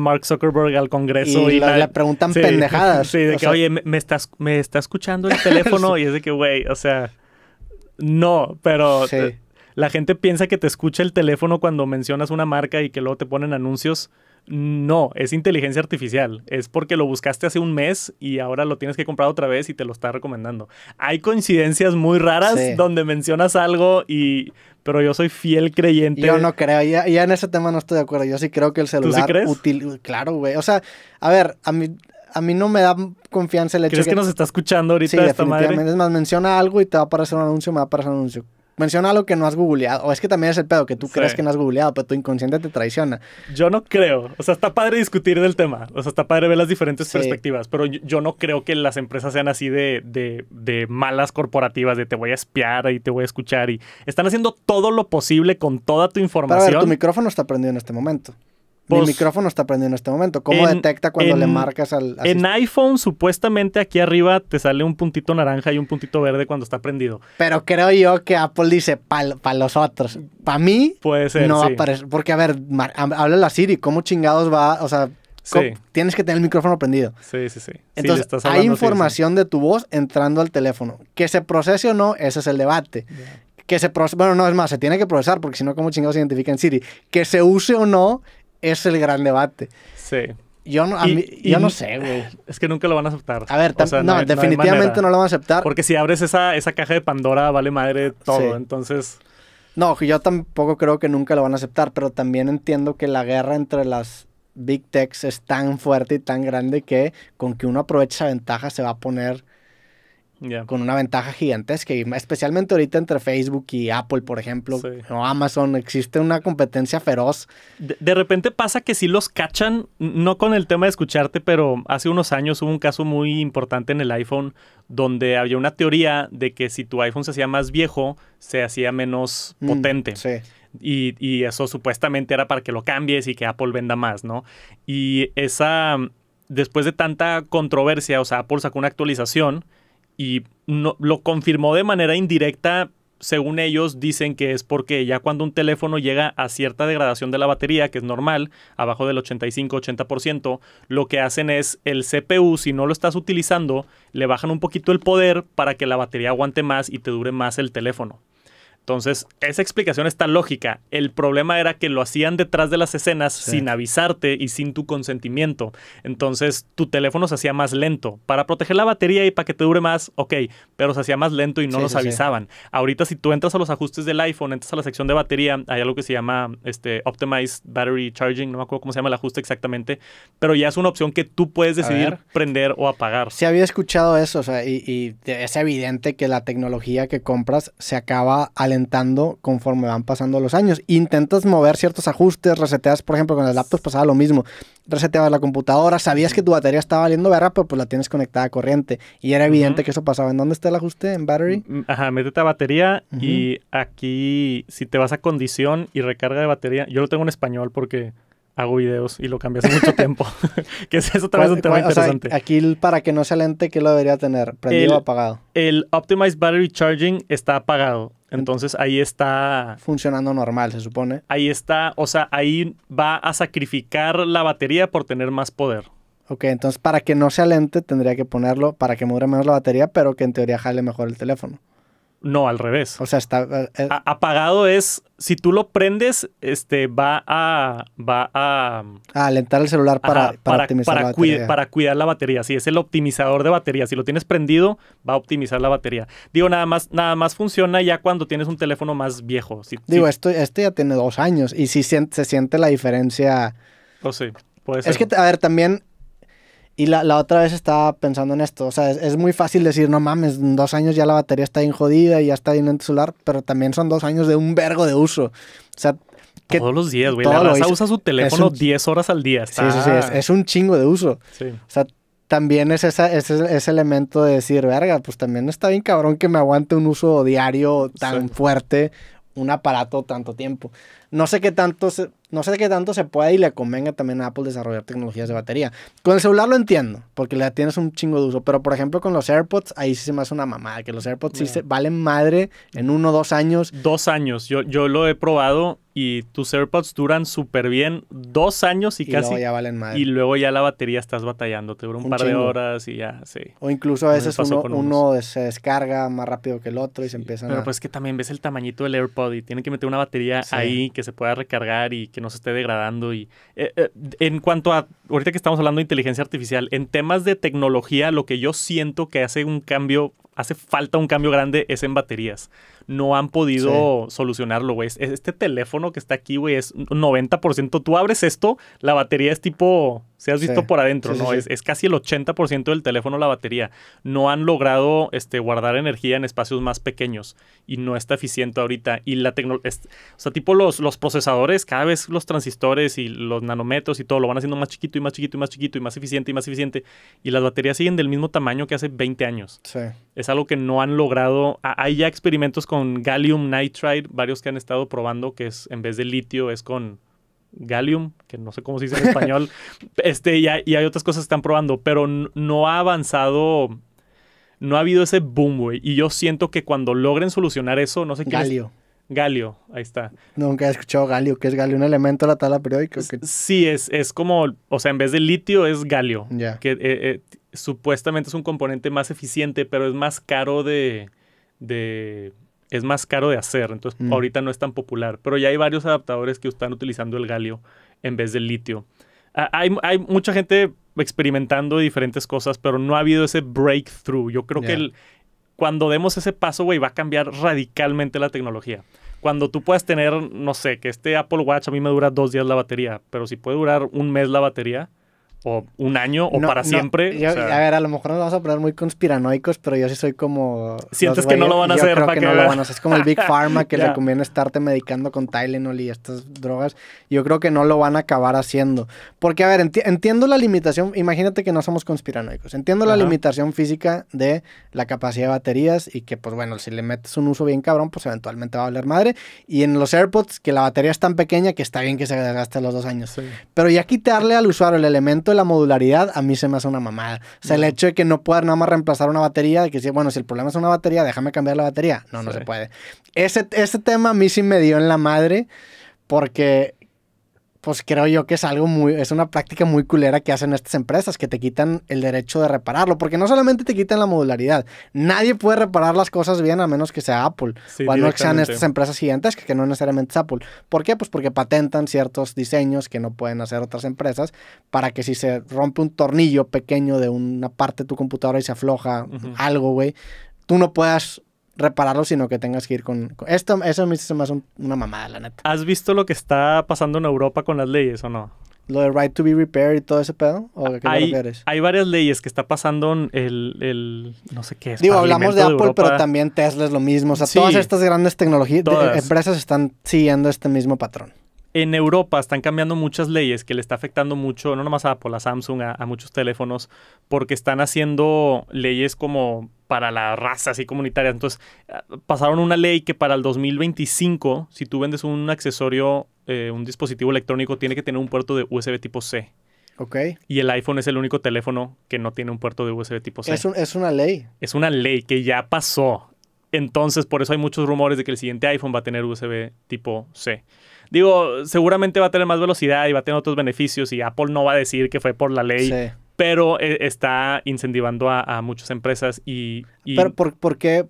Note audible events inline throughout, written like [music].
Mark Zuckerberg al Congreso y, la, le preguntan [laughs] pendejadas. Sí, de que, oye, me, estás, me está escuchando el [laughs] teléfono y es de que, güey, o sea, no, pero la gente piensa que te escucha el teléfono cuando mencionas una marca y que luego te ponen anuncios. No, es inteligencia artificial. Es porque lo buscaste hace un mes y ahora lo tienes que comprar otra vez y te lo está recomendando. Hay coincidencias muy raras donde mencionas algo y pero yo soy fiel creyente. Yo no creo, ya, en ese tema no estoy de acuerdo. Yo sí creo que el celular ¿Tú Claro, güey. O sea, a ver, a mí, a mí no me da confianza el hecho ¿Crees que... que nos está escuchando ahorita sí, Es más, menciona algo y te va a aparecer un anuncio, me va a aparecer un anuncio menciona algo que no has googleado. O es que también es el pedo que tú crees que no has googleado, pero tu inconsciente te traiciona. Yo no creo. O sea, está padre discutir del tema. O sea, está padre ver las diferentes perspectivas. Pero yo, no creo que las empresas sean así de, de, malas corporativas, de te voy a espiar y te voy a escuchar. Y están haciendo todo lo posible con toda tu información. tu micrófono está prendido en este momento. Mi pues, micrófono está prendido en este momento. ¿Cómo detecta cuando le marcas al.? En iPhone, supuestamente aquí arriba te sale un puntito naranja y un puntito verde cuando está prendido. Pero creo yo que Apple dice para los otros. Para mí, Puede ser, no aparece Porque, a ver, habla la Siri, ¿cómo chingados va? O sea, tienes que tener el micrófono prendido. Sí, sí, sí. Entonces, hay información de tu voz entrando al teléfono. Que se procese o no, ese es el debate. que se bueno, no es más, se tiene que procesar porque si no, ¿cómo chingados se identifica en Siri? Que se use o no es el gran debate. Sí. Yo no, yo no sé, güey. Es que nunca lo van a aceptar. A ver, no, definitivamente no, lo van a aceptar. Porque si abres esa, esa caja de Pandora, vale madre todo. Entonces. No, yo tampoco creo que nunca lo van a aceptar, pero también entiendo que la guerra entre las Big Techs es tan fuerte y tan grande que con que uno aprovecha esa ventaja se va a poner con una ventaja gigantesca. especialmente ahorita entre Facebook y Apple, por ejemplo, o Amazon, existe una competencia feroz. De, repente pasa que sí los cachan, no con el tema de escucharte, pero hace unos años hubo un caso muy importante en el iPhone donde había una teoría de que si tu iPhone se hacía más viejo, se hacía menos mm, potente. Y, y, eso supuestamente era para que lo cambies y que Apple venda más, ¿no? Y esa, después de tanta controversia, o sea, Apple sacó una actualización y no, lo confirmó de manera indirecta. Según ellos, dicen que es porque ya cuando un teléfono llega a cierta degradación de la batería, que es normal, abajo del 85-80%, lo que hacen es el CPU, si no lo estás utilizando, le bajan un poquito el poder para que la batería aguante más y te dure más el teléfono. Entonces, esa explicación está lógica. El problema era que lo hacían detrás de las escenas sin avisarte y sin tu consentimiento. Entonces, tu teléfono se hacía más lento. Para proteger la batería y para que te dure más, ok, pero se hacía más lento y no los nos avisaban. Ahorita, si tú entras a los ajustes del iPhone, entras a la sección de batería, hay algo que se llama este, Optimized Battery Charging, no me acuerdo cómo se llama el ajuste exactamente, pero ya es una opción que tú puedes decidir prender o apagar. Si había escuchado eso, o sea, y es evidente que la tecnología que compras se acaba al intentando conforme van pasando los años. Intentas mover ciertos ajustes, reseteas, por ejemplo, con las laptops pasaba lo mismo. Reseteabas la computadora, sabías que tu batería estaba valiendo verga, pero pues la tienes conectada a corriente. Y era evidente que eso pasaba. ¿En dónde está el ajuste? ¿En battery? Mm, mm, ajá, métete a batería y aquí, si te vas a condición y recarga de batería, yo lo tengo en español porque hago videos y lo cambias hace mucho [laughs] tiempo. [laughs] que es eso también un tema interesante. aquí para que no se alente, ¿qué lo debería tener? ¿Prendido o apagado? El Optimized Battery Charging está apagado. Entonces ahí está... Funcionando normal, se supone. Ahí está, o sea, ahí va a sacrificar la batería por tener más poder. Ok, entonces para que no se alente tendría que ponerlo para que muera menos la batería, pero que en teoría jale mejor el teléfono. No, al revés. O sea, está. Eh, eh. apagado es. Si tú lo prendes, este va a. Va a. alentar el celular para, para, la batería. para cuidar la batería. Si sí, es el optimizador de batería. Si lo tienes prendido, va a optimizar la batería. Digo, nada más, nada más funciona ya cuando tienes un teléfono más viejo. Digo, esto, este ya tiene dos años. Y si se, siente la diferencia. O pues sí. Puede ser. Es que, a ver, también y la, la, otra vez estaba pensando en esto, o sea, es, muy fácil decir, no mames, dos años ya la batería está bien jodida y ya está bien en tu celular, pero también son dos años de un vergo de uso. O sea, todos los días, güey. La raza usa su teléfono 10 horas al día. Sí, sí, sí, es, un chingo de uso. Sí. O sea, también es ese, elemento de decir, verga, pues también está bien cabrón que me aguante un uso diario tan fuerte, un aparato tanto tiempo no sé qué tanto se, no sé qué tanto se y le convenga también a Apple desarrollar tecnologías de batería. Con el celular lo entiendo, porque le tienes un chingo de uso, pero por ejemplo con los AirPods, ahí sí se me hace una mamada, que los AirPods sí valen madre en uno o dos años. Dos años, yo, yo lo he probado y tus AirPods duran súper bien dos años y, casi. Luego ya valen madre. Y luego ya la batería estás batallando, te dura un, par de horas y ya, sí. O incluso a veces uno, se descarga más rápido que el otro y se empieza empiezan Pero pues que también ves el tamañito del AirPod y tienen que meter una batería ahí que que se pueda recargar y que no se esté degradando. Y eh, eh, en cuanto a, ahorita que estamos hablando de inteligencia artificial, en temas de tecnología, lo que yo siento que hace un cambio hace falta un cambio grande es en baterías. No han podido solucionarlo, güey. Este teléfono que está aquí, güey, es 90%. Tú abres esto, la batería es tipo, Se has visto por adentro, ¿no? Es, casi el 80% del teléfono la batería. No han logrado este, guardar energía en espacios más pequeños y no está eficiente ahorita. Y la tecnología, o sea, tipo los, los procesadores, cada vez los transistores y los nanómetros y todo lo van haciendo más chiquito y más chiquito y más chiquito y más eficiente y más eficiente. Y las baterías siguen del mismo tamaño que hace 20 años. Sí algo que no han logrado. Hay ya experimentos con gallium nitride, varios que han estado probando que es en vez de litio es con gallium, que no sé cómo se dice en español. [laughs] este, y hay, y hay otras cosas que están probando, pero no ha avanzado no ha habido ese boom, Y yo siento que cuando logren solucionar eso, no sé qué. Galio. Galio, ahí está. Nunca he escuchado galio. ¿Qué es galio? ¿Un elemento de la tabla periódica? Sí, es, es como, o sea, en vez de litio es galio. Ya. Que eh, eh, supuestamente es un componente más eficiente, pero es más caro de... de es más caro de hacer, entonces mm. ahorita no es tan popular. Pero ya hay varios adaptadores que están utilizando el galio en vez del litio. Ah, hay, mucha gente experimentando diferentes cosas, pero no ha habido ese breakthrough. Yo creo que cuando demos ese paso, güey, va a cambiar radicalmente la tecnología. Cuando tú puedas tener, no sé, que este Apple Watch a mí me dura dos días la batería, pero si puede durar un mes la batería, o un año o para siempre. a ver, a lo mejor nos vamos a poner muy conspiranoicos, pero yo sí soy como... Sientes que no lo van a hacer. Creo que, no lo van a hacer. Es como el Big Pharma [laughs] que le conviene estarte medicando con Tylenol y estas drogas. Yo creo que no lo van a acabar haciendo. Porque, a ver, entiendo la limitación, imagínate que no somos conspiranoicos, entiendo la limitación física de la capacidad de baterías y que, pues bueno, si le metes un uso bien cabrón, pues eventualmente va a valer madre. Y en los AirPods, que la batería es tan pequeña que está bien que se desgaste a los dos años. Pero ya quitarle al usuario el elemento la modularidad a mí se me hace una mamada. O sea, el hecho de que no puedas nada más reemplazar una batería, de que si, bueno, si el problema es una batería, déjame cambiar la batería. No, no se puede. Ese, ese tema a mí sí me dio en la madre porque pues creo yo que es algo muy, es una práctica muy culera que hacen estas empresas, que te quitan el derecho de repararlo, porque no solamente te quitan la modularidad, nadie puede reparar las cosas bien a menos que sea Apple, o sean estas empresas gigantes que no necesariamente es Apple. ¿Por qué? Pues porque patentan ciertos diseños que no pueden hacer otras empresas, para que si se rompe un tornillo pequeño de una parte de tu computadora y se afloja algo, güey, tú no puedas repararlo, sino que tengas que ir con... Esto, eso a mí me hace una mamada, la neta. ¿Has visto lo que está pasando en Europa con las leyes o no? Lo de right to be repaired y todo ese pedo? ¿O qué hay, hay varias leyes que está pasando el, el no sé qué es. Digo, hablamos de Apple, pero también Tesla es lo mismo. O sea, todas estas grandes tecnologías, empresas están siguiendo este mismo patrón en Europa están cambiando muchas leyes que le está afectando mucho, no nomás a Apple, a Samsung, a, muchos teléfonos, porque están haciendo leyes como para la raza, así comunitaria. Entonces, ah, pasaron una ley que para el 2025, si tú vendes un accesorio, eh, un dispositivo electrónico, tiene que tener un puerto de USB tipo C. Ok. Y el iPhone es el único teléfono que no tiene un puerto de USB tipo C. es una ley. Es una ley que ya pasó. Entonces, por eso hay muchos rumores de que el siguiente iPhone va a tener USB tipo C. Digo, seguramente va a tener más velocidad y va a tener otros beneficios y Apple no va a decir que fue por la ley. Pero eh, está incentivando a, muchas empresas y... Pero por, qué,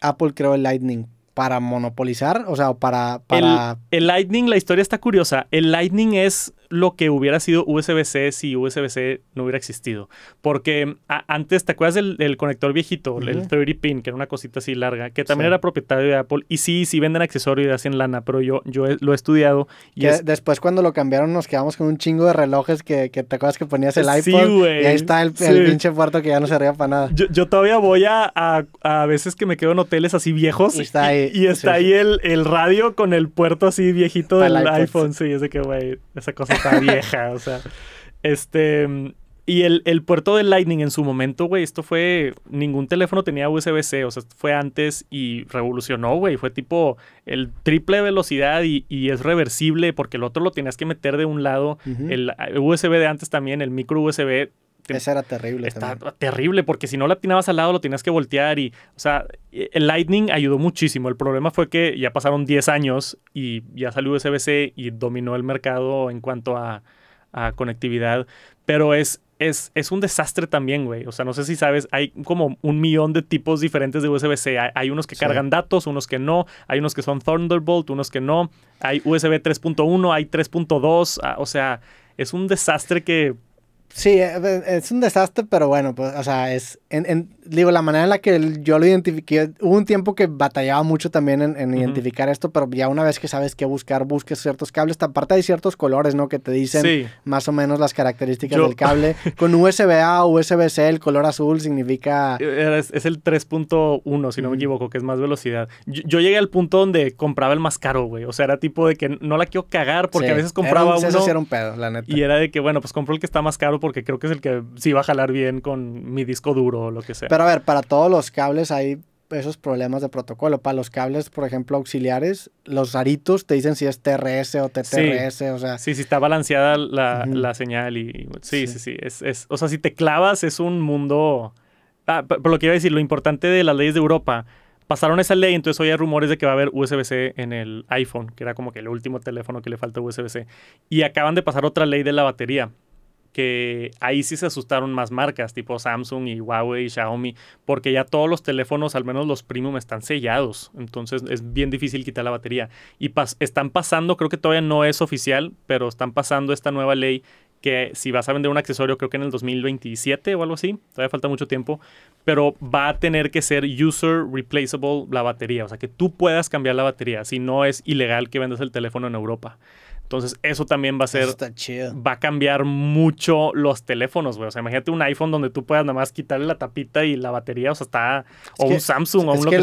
Apple creó el Lightning? ¿Para monopolizar? O sea, para... para... el Lightning, la historia está curiosa. El Lightning es lo que hubiera sido USB-C si USB-C no hubiera existido. Porque antes, ¿te acuerdas del, conector viejito, el 30 pin, que era una cosita así larga, que también era propietario de Apple? Y sí, sí venden accesorios y hacen lana, pero yo, yo lo he estudiado. Y Después cuando lo cambiaron nos quedamos con un chingo de relojes que, te acuerdas que ponías el sí, y ahí está el, pinche puerto que ya no arriba para nada. Yo, todavía voy a, a, veces que me quedo en hoteles así viejos y está ahí, y, está ahí el, radio con el puerto así viejito del iPhone. Sí, es de que, güey, esa cosa está vieja, o sea. Este. Y el, el, puerto de Lightning en su momento, güey, esto fue. Ningún teléfono tenía USB-C, o sea, fue antes y revolucionó, güey. Fue tipo el triple velocidad y, es reversible porque el otro lo tenías que meter de un lado. El USB de antes también, el micro USB, ese era terrible. Está terrible, porque si no la atinabas al lado, lo tenías que voltear y, o sea, e, el Lightning ayudó muchísimo. El problema fue que ya pasaron 10 años y ya salió USB-C y dominó el mercado en cuanto a, conectividad, pero es, es, es, un desastre también, güey. O sea, no sé si sabes, hay como un millón de tipos diferentes de USB-C. Hay, unos que cargan datos, unos que no, hay unos que son Thunderbolt, unos que no, hay USB 3.1, hay 3.2, ah, o sea, es un desastre que Sí, eh, es un desastre, pero bueno, pues, o sea, es, en, digo, la manera en la que yo lo identifiqué, hubo un tiempo que batallaba mucho también en, identificar esto, pero ya una vez que sabes qué buscar, busques ciertos cables, aparte hay ciertos colores, ¿no? Que te dicen más o menos las características del cable. [laughs] Con USB-A, USB-C, el color azul significa... Es, es el 3.1, si no me equivoco, que es más velocidad. Yo, llegué al punto donde compraba el más caro, güey, o sea, era tipo de que no la quiero cagar, porque a veces compraba un, uno... Eso era un pedo, la neta. Y era de que, bueno, pues compro el que está más caro porque creo que es el que sí va a jalar bien con mi disco duro o lo que sea. Pero a ver, para todos los cables hay esos problemas de protocolo. Para los cables, por ejemplo, auxiliares, los raritos te dicen si es TRS o TTRS, sí. o sea... Sí, si está balanceada la, señal y... Sí, sí, sí. Es, o sea, si te clavas es un mundo... Ah, por lo que iba a decir, lo importante de las leyes de Europa pasaron esa ley, entonces hoy hay rumores de que va a haber USB-C en el iPhone, que era como que el último teléfono que le falta USB-C. Y acaban de pasar otra ley de la batería, que ahí sí se asustaron más marcas, tipo Samsung y Huawei y Xiaomi, porque ya todos los teléfonos, al menos los premium, están sellados. Entonces es bien difícil quitar la batería. Y están pasando, creo que todavía no es oficial, pero están pasando esta nueva ley que si vas a vender un accesorio, creo que en el 2027 o algo así, todavía falta mucho tiempo, pero va a tener que ser user replaceable la batería, o sea, que tú puedas cambiar la batería, si no es ilegal que vendas el teléfono en Europa. Entonces, eso también va a ser. Va a cambiar mucho los teléfonos, güey. O sea, imagínate un iPhone donde tú puedas nada más quitarle la tapita y la batería. O sea, está. o un Samsung o un lo que